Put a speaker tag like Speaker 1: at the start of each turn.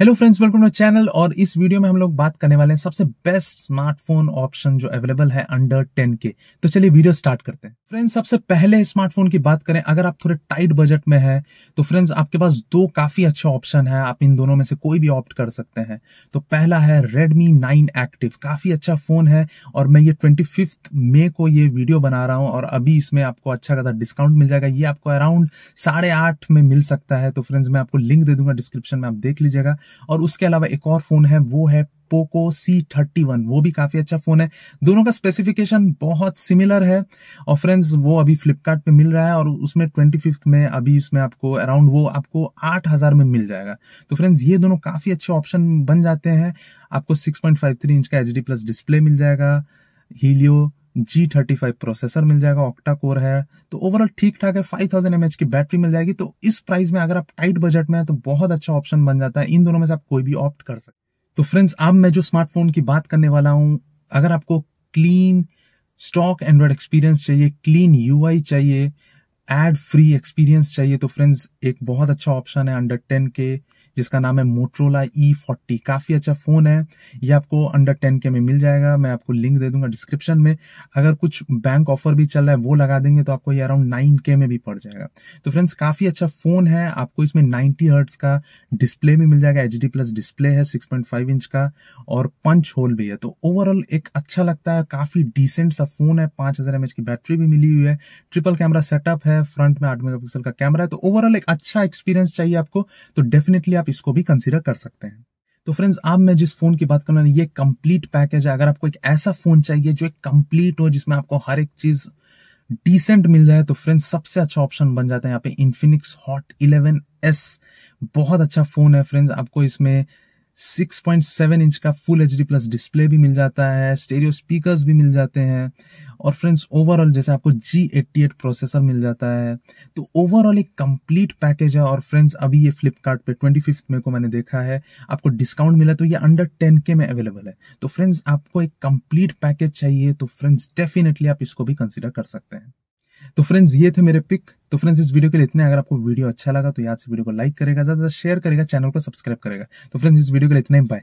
Speaker 1: hello friends welcome to channel और इस video में हम लोग बात करने वाले हैं सबसे बेस्ट स्मार्टफोन ऑप्शन जो अवेलेबल है अंडर टेन के तो चलिए वीडियो स्टार्ट करते हैं फ्रेंड्स सबसे पहले स्मार्टफोन की बात करें अगर आप थोड़े टाइट बजट में है तो फ्रेंड्स आपके पास दो काफी अच्छे ऑप्शन है आप इन दोनों में से कोई भी ऑप्ट कर सकते हैं तो पहला है रेडमी नाइन एक्टिव काफी अच्छा फोन है और मैं ये ट्वेंटी मे को ये वीडियो बना रहा हूँ और अभी इसमें आपको अच्छा खासा डिस्काउंट मिल जाएगा ये आपको अराउंड साढ़े में मिल सकता है तो फ्रेंड्स मैं आपको लिंक दे दूंगा डिस्क्रिप्शन में आप देख लीजिएगा और उसके अलावा एक और फोन है वो है पोको सी थर्टी वन वो भी काफी अच्छा फोन है दोनों का स्पेसिफिकेशन बहुत सिमिलर है और फ्रेंड्स वो अभी फ्लिपकार्ट पे मिल रहा है और उसमें ट्वेंटी फिफ्थ में अभी उसमें आपको अराउंड वो आपको आठ हजार में मिल जाएगा तो फ्रेंड्स ये दोनों काफी अच्छे ऑप्शन बन जाते हैं आपको six point five three inch का एच डी प्लस डिस्प्ले मिल जाएगा Helio G thirty five processor मिल जाएगा ऑक्टा कोर है तो ओवरऑल ठीक ठाक है फाइव थाउजेंड एमएच की बैटरी मिल जाएगी तो इस प्राइस में अगर आप टाइट बजट में है तो बहुत अच्छा ऑप्शन बन जाता है इन दोनों में से आप कोई भी ऑप्ट कर सकते तो फ्रेंड्स अब मैं जो स्मार्टफोन की बात करने वाला हूं अगर आपको क्लीन स्टॉक एंड्रॉयड एक्सपीरियंस चाहिए क्लीन यू चाहिए एड फ्री एक्सपीरियंस चाहिए तो फ्रेंड्स एक बहुत अच्छा ऑप्शन है अंडर टेन के जिसका नाम है मोट्रोला ई फोर्टी काफी अच्छा फोन है ये आपको अंडर टेन के में मिल जाएगा मैं आपको लिंक दे दूंगा डिस्क्रिप्शन में अगर कुछ बैंक ऑफर भी चल रहा है वो लगा देंगे तो आपको ये अराउंड नाइन के में भी पड़ जाएगा तो फ्रेंड्स काफी अच्छा फोन है आपको इसमें नाइनटी हर्ट्स का डिस्प्ले भी मिल जाएगा एच डी प्लस डिस्प्ले है सिक्स पॉइंट फाइव इंच का और पंच होल भी है तो ओवरऑल एक अच्छा लगता है काफी डिसेंट सा फोन है पांच हजार की बैटरी भी मिली हुई है ट्रिपल कैमरा सेटअप है फ्रंट में आठ मेगा का कैमरा है तो ओवरऑल एक अच्छा एक्सपीरियंस चाहिए आपको तो डेफिनेटली आप आप इसको भी कंसिडर कर सकते हैं तो फ्रेंड्स आप मैं जिस फोन की बात कर रहा हूँ ये कंप्लीट पैकेज है अगर आपको एक ऐसा फोन चाहिए जो एक कंप्लीट हो जिसमें आपको हर एक चीज डिसेंट मिल जाए तो फ्रेंड्स सबसे अच्छा ऑप्शन बन जाता है यहाँ पे इन्फिनिक्स हॉट इलेवन एस बहुत अच्छा फोन है फ्रेंड्स आपको इसमें 6.7 इंच का full H D plus display भी मिल जाता है स्टेरियो स्पीकर्स भी मिल जाते हैं और फ्रेंड्स ओवरऑल जैसे आपको जी एट्टी एट प्रोसेसर मिल जाता है तो ओवरऑल एक कंप्लीट पैकेज है और फ्रेंड्स अभी ये फ्लिपकार्ट पे ट्वेंटी फिफ्थ मे को मैंने देखा है आपको डिस्काउंट मिला तो ये अंडर टेन के में अवेलेबल है तो फ्रेंड्स आपको एक कंप्लीट पैकेज चाहिए तो फ्रेंड्स डेफिनेटली आप इसको भी कंसिडर कर सकते हैं तो फ्रेंड्स ये थे मेरे पिक तो फ्रेंड्स इस वीडियो के लिए इतने अगर आपको वीडियो अच्छा लगा तो याद से वीडियो को लाइक करेगा ज़्यादा शेयर करेगा चैनल को सब्सक्राइब करेगा तो फ्रेंड्स इस वीडियो के लिए इतना ही बाय